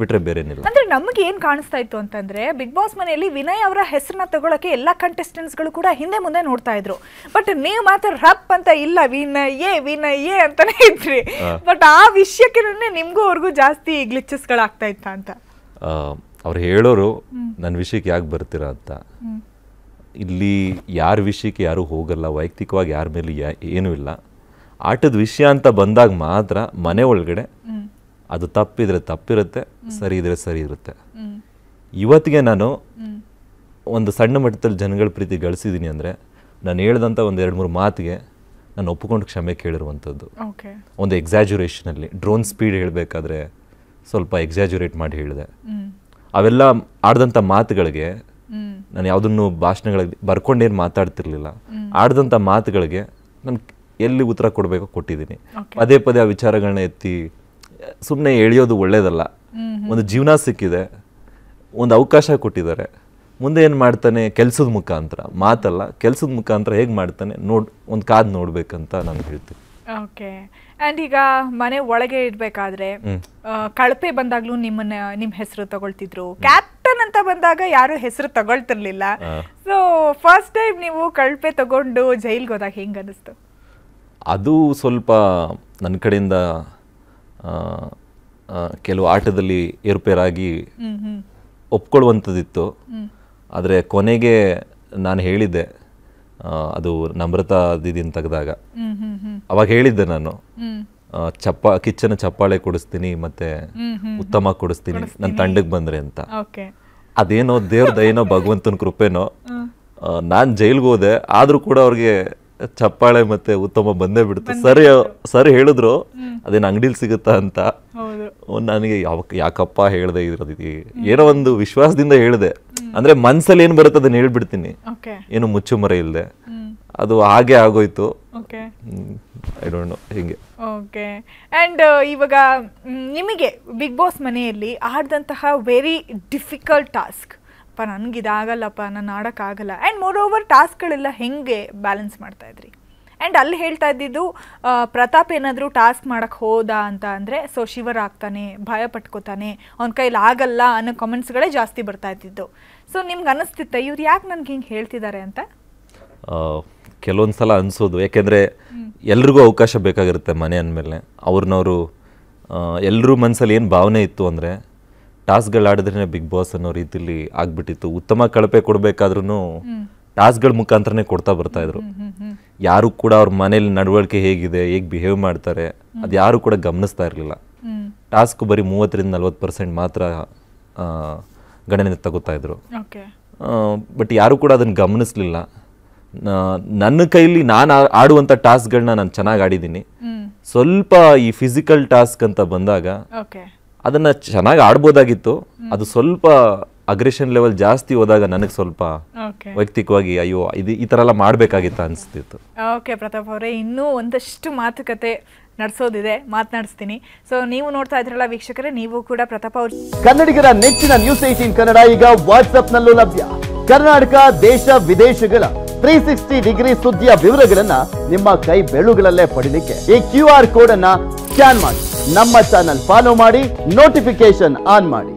ಬಿಟ್ಟರೆ ಬೇರೆ ಇಲ್ಲ ಅಂದ್ರೆ ನಮ್ಗೆ ಏನ್ ಕಾಣಿಸ್ತಾ ಇತ್ತು ಅಂತಂದ್ರೆ ಬಿಗ್ ಬಾಸ್ ಮನೆಯಲ್ಲಿ ವಿನಯ್ ಅವರ ಹೆಸರನ್ನ ತಗೊಳಕ್ಕೆ ಎಲ್ಲಾ ಕಂಟೆಸ್ಟೆಂಟ್ಸ್ ಗಳು ಕೂಡ ಹಿಂದೆ ಮುಂದೆ ನೋಡ್ತಾ ಇದ್ರು ಬಟ್ ನೀವು ಮಾತ್ರ ರಪ್ ಅಂತ ಇಲ್ಲ ವಿನಯ್ ಏ ವಿನಯ್ ಎ ಅಂತಾನೆ ಇದ್ರಿ ಬಟ್ ಆ ವಿಷಯಕ್ಕೆ ನಿಮ್ಗೂ ಅವ್ರಿಗೂ ಜಾಸ್ತಿ ಗ್ಲಿಚಸ್ ಗಳಾಗ್ತಾ ಇತ್ತ ಅಂತ ಅವ್ರು ಹೇಳೋರು ನನ್ನ ವಿಷಯಕ್ಕೆ ಯಾಕೆ ಬರ್ತೀರಾ ಅಂತ ಇಲ್ಲಿ ಯಾರ ವಿಷಯಕ್ಕೆ ಯಾರು ಹೋಗಲ್ಲ ವೈಯಕ್ತಿಕವಾಗಿ ಯಾರ ಮೇಲೆ ಏನೂ ಇಲ್ಲ ಆಟದ ವಿಷಯ ಅಂತ ಬಂದಾಗ ಮಾತ್ರ ಮನೆ ಒಳಗಡೆ ಅದು ತಪ್ಪಿದ್ರೆ ತಪ್ಪಿರುತ್ತೆ ಸರಿ ಇದ್ರೆ ಸರಿ ಇರುತ್ತೆ ಇವತ್ತಿಗೆ ನಾನು ಒಂದು ಸಣ್ಣ ಮಟ್ಟದಲ್ಲಿ ಜನಗಳ ಪ್ರೀತಿ ಗಳಿಸಿದ್ದೀನಿ ಅಂದರೆ ನಾನು ಹೇಳ್ದಂಥ ಒಂದು ಎರಡು ಮೂರು ಮಾತಿಗೆ ನಾನು ಒಪ್ಪಿಕೊಂಡು ಕ್ಷಮೆ ಕೇಳಿರುವಂಥದ್ದು ಒಂದು ಎಕ್ಸಾಜುರೇಷನಲ್ಲಿ ಡ್ರೋನ್ ಸ್ಪೀಡ್ ಹೇಳಬೇಕಾದ್ರೆ ಸ್ವಲ್ಪ ಎಕ್ಸಾಜುರೇಟ್ ಮಾಡಿ ಹೇಳಿದೆ ಅವೆಲ್ಲ ಆಡ್ದಂಥ ಮಾತುಗಳಿಗೆ ನಾನು ಯಾವುದನ್ನು ಭಾಷಣಗಳಿಗೆ ಬರ್ಕೊಂಡೇನು ಮಾತಾಡ್ತಿರ್ಲಿಲ್ಲ ಆಡ್ದಂಥ ಮಾತುಗಳಿಗೆ ನಾನು ಎಲ್ಲಿ ಉತ್ತರ ಕೊಡಬೇಕೋ ಕೊಟ್ಟಿದ್ದೀನಿ ಪದೇ ಪದೇ ಆ ವಿಚಾರಗಳನ್ನ ಎತ್ತಿ ಸುಮ್ಮನೆ ಎಳೆಯೋದು ಒಳ್ಳೆಯದಲ್ಲ ಒಂದು ಜೀವನ ಸಿಕ್ಕಿದೆ ಒಂದು ಅವಕಾಶ ಕೊಟ್ಟಿದ್ದಾರೆ ಮುಂದೆ ಏನು ಮಾಡ್ತಾನೆ ಕೆಲಸದ ಮುಖಾಂತರ ಮಾತಲ್ಲ ಕೆಲಸದ ಮುಖಾಂತರ ಹೇಗೆ ಮಾಡ್ತಾನೆ ನೋಡ್ ಒಂದು ಕಾದು ನೋಡ್ಬೇಕಂತ ನಾನು ಹೇಳ್ತೀನಿ ಓಕೆ ಆ್ಯಂಡ್ ಈಗ ಮನೆ ಒಳಗೆ ಇರಬೇಕಾದ್ರೆ ಕಳಪೆ ಬಂದಾಗಲೂ ನಿಮ್ಮನ್ನ ನಿಮ್ಮ ಹೆಸರು ತಗೊಳ್ತಿದ್ರು ಕ್ಯಾಪ್ಟನ್ ಅಂತ ಬಂದಾಗ ಯಾರು ಹೆಸರು ತಗೊಳ್ತಿರ್ಲಿಲ್ಲ ಸೊ ಫಸ್ಟ್ ಟೈಮ್ ನೀವು ಕಳಪೆ ತಗೊಂಡು ಜೈಲ್ಗೆ ಹೋದಾಗ ಹೆಂಗೆ ಅನಿಸ್ತು ಅದು ಸ್ವಲ್ಪ ನನ್ನ ಕಡೆಯಿಂದ ಕೆಲವು ಆಟದಲ್ಲಿ ಏರುಪೇರಾಗಿ ಒಪ್ಕೊಳ್ಳುವಂಥದ್ದಿತ್ತು ಆದರೆ ಕೊನೆಗೆ ನಾನು ಹೇಳಿದ್ದೆ ಅದು ನಮ್ರತಾ ದೀದಿನ ತೆಗೆದಾಗ ಅವಾಗ ಹೇಳಿದ್ದೆ ನಾನು ಚಪ್ಪ ಕಿಚ್ಚನ ಚಪ್ಪಾಳೆ ಕೊಡಿಸ್ತೀನಿ ಮತ್ತೆ ಉತ್ತಮ ಕೊಡಿಸ್ತೀನಿ ನನ್ನ ತಂಡಕ್ಕೆ ಬಂದ್ರೆ ಅಂತ ಅದೇನೋ ದೇವ್ರ ದಯನೋ ಭಗವಂತನ ಕೃಪೆನೋ ನಾನು ಜೈಲ್ಗೆ ಹೋದೆ ಆದರೂ ಕೂಡ ಅವ್ರಿಗೆ ಚಪ್ಪಾಳೆ ಮತ್ತೆ ಉತ್ತಮ ಬಂದೇ ಬಿಡುತ್ತೆ ಸರಿ ಸರಿ ಹೇಳಿದ್ರು ಅದೇನು ಅಂಗಡಿಲಿ ಸಿಗುತ್ತಾ ಅಂತ ನನಗೆ ಯಾವ ಯಾಕಪ್ಪ ಹೇಳ್ದೆ ಇದ್ರದ್ದು ಏನೋ ಒಂದು ವಿಶ್ವಾಸದಿಂದ ಹೇಳಿದೆ ಅಂದ್ರೆ ಮನ್ಸಲ್ಲಿ ಏನ್ ಬರುತ್ತೆ ಅದನ್ನ ಹೇಳ್ಬಿಡ್ತೀನಿ ಏನು ಮುಚ್ಚುಮರ ಇಲ್ಲದೆ ಅದು ಹಾಗೆ ಆಗೋಯ್ತು ಐ ಡೋಂಟ್ ನೋ ಹಿಂಗೆ ಓಕೆ ಆ್ಯಂಡ್ uh, ಇವಾಗ ನಿಮಗೆ ಬಿಗ್ ಬಾಸ್ ಮನೆಯಲ್ಲಿ ಆಡ್ದಂತಹ ವೆರಿ ಡಿಫಿಕಲ್ಟ್ ಟಾಸ್ಕ್ ಅಪ್ಪ ನನಗೆ ಇದಾಗಲ್ಲಪ್ಪ ನಾನು ಆಡೋಕ್ಕಾಗಲ್ಲ ಆ್ಯಂಡ್ ಮೋರ್ ಓವರ್ ಟಾಸ್ಕ್ಗಳೆಲ್ಲ ಹೆಂಗೆ ಬ್ಯಾಲೆನ್ಸ್ ಮಾಡ್ತಾ ಇದ್ರಿ ಆ್ಯಂಡ್ ಅಲ್ಲಿ ಹೇಳ್ತಾ ಇದ್ದಿದ್ದು ಪ್ರತಾಪ್ ಏನಾದರೂ ಟಾಸ್ಕ್ ಮಾಡೋಕ್ಕೆ ಹೋದ ಅಂತ ಅಂದರೆ ಸೊ ಶಿವರ್ ಆಗ್ತಾನೆ ಭಯ ಪಟ್ಕೋತಾನೆ ಅವ್ನ ಕೈಲಿ ಆಗಲ್ಲ ಅನ್ನೋ ಕಮೆಂಟ್ಸ್ಗಳೇ ಜಾಸ್ತಿ ಬರ್ತಾ ಇದ್ದಿದ್ದು ಸೊ ನಿಮ್ಗೆ ಅನಿಸ್ತಿತ್ತ ಇವ್ರು ಯಾಕೆ ನನಗೆ ಹಿಂಗೆ ಹೇಳ್ತಿದ್ದಾರೆ ಅಂತ ಕೆಲವೊಂದು ಸಲ ಅನಿಸೋದು ಯಾಕೆಂದರೆ ಎಲ್ರಿಗೂ ಅವಕಾಶ ಬೇಕಾಗಿರುತ್ತೆ ಮನೆ ಅಂದಮೇಲೆ ಅವ್ರನ್ನವರು ಎಲ್ಲರೂ ಮನಸ್ಸಲ್ಲಿ ಏನು ಭಾವನೆ ಇತ್ತು ಅಂದರೆ ಆಡಿದ್ರೆ ಬಿಗ್ ಬಾಸ್ ಅನ್ನೋ ರೀತಿಲಿ ಆಗ್ಬಿಟ್ಟಿತ್ತು ಉತ್ತಮ ಕಳಪೆ ಕೊಡಬೇಕಾದ್ರೂ ಟಾಸ್ಗಳ ಮುಖಾಂತರನೇ ಕೊಡ್ತಾ ಬರ್ತಾ ಇದ್ರು ಯಾರು ಕೂಡ ಅವ್ರ ಮನೇಲಿ ನಡವಳಿಕೆ ಹೇಗಿದೆ ಹೇಗ್ ಬಿಹೇವ್ ಮಾಡ್ತಾರೆ ಅದು ಯಾರು ಕೂಡ ಗಮನಿಸ್ತಾ ಇರಲಿಲ್ಲ ಟಾಸ್ಕ್ ಬರೀ ಮೂವತ್ತರಿಂದ ನಲ್ವತ್ತು ಪರ್ಸೆಂಟ್ ಮಾತ್ರ ಗಣನೆ ತಗೋತಾ ಇದ್ರು ಬಟ್ ಯಾರು ಕೂಡ ಅದನ್ನ ಗಮನಿಸ್ಲಿಲ್ಲ ನನ್ನ ಕೈಲಿ ನಾನು ಆಡುವಂಥ ಟಾಸ್ಕ್ಗಳನ್ನ ನಾನು ಚೆನ್ನಾಗಿ ಆಡಿದ್ದೀನಿ ಸ್ವಲ್ಪ ಈ ಫಿಸಿಕಲ್ ಟಾಸ್ಕ್ ಅಂತ ಬಂದಾಗ ಅದನ್ನು ಚೆನ್ನಾಗಿ ಆಡ್ಬೋದಾಗಿತ್ತು ಅದು ಸ್ವಲ್ಪ ಅಗ್ರೆಷನ್ ಲೆವೆಲ್ ಜಾಸ್ತಿ ಹೋದಾಗ ನನಗೆ ಸ್ವಲ್ಪ ವೈಯಕ್ತಿಕವಾಗಿ ಅಯ್ಯೋ ಇದು ಈ ಥರ ಎಲ್ಲ ಮಾಡಬೇಕಾಗಿತ್ತು ಅನಿಸ್ತಿತ್ತು ಓಕೆ ಪ್ರತಾಪ್ ಅವರೇ ಇನ್ನೂ ಒಂದಷ್ಟು ಮಾತುಕತೆ ನಡೆಸೋದಿದೆ ಮಾತನಾಡಿಸ್ತೀನಿ ಸೊ ನೀವು ನೋಡ್ತಾ ಇದ್ರಲ್ಲ ವೀಕ್ಷಕರೇ ನೀವು ಕೂಡ ಪ್ರತಾಪ್ ಅವರು ಕನ್ನಡಿಗರ ನೆಚ್ಚಿನ ನ್ಯೂಸ್ ಏಟೀನ್ ಕನ್ನಡ ಈಗ ವಾಟ್ಸ್ಆಪ್ನಲ್ಲೂ ಲಭ್ಯ ಕರ್ನಾಟಕ ದೇಶ ವಿದೇಶಗಳ ತ್ರೀ ಸಿಕ್ಸ್ಟಿ ಡಿಗ್ರಿ ಸುದ್ದಿಯ ವಿವರಗಳನ್ನ ನಿಮ್ಮ ಕೈ ಬೆಳುಗಳಲ್ಲೇ ಪಡೀಲಿಕ್ಕೆ ಈ ಕ್ಯೂ ಆರ್ ಕೋಡ್ ಅನ್ನ ಸ್ಕ್ಯಾನ್ ಮಾಡಿ ನಮ್ಮ ಚಾನಲ್ ಫಾಲೋ ಮಾಡಿ ನೋಟಿಫಿಕೇಶನ್ ಆನ್ ಮಾಡಿ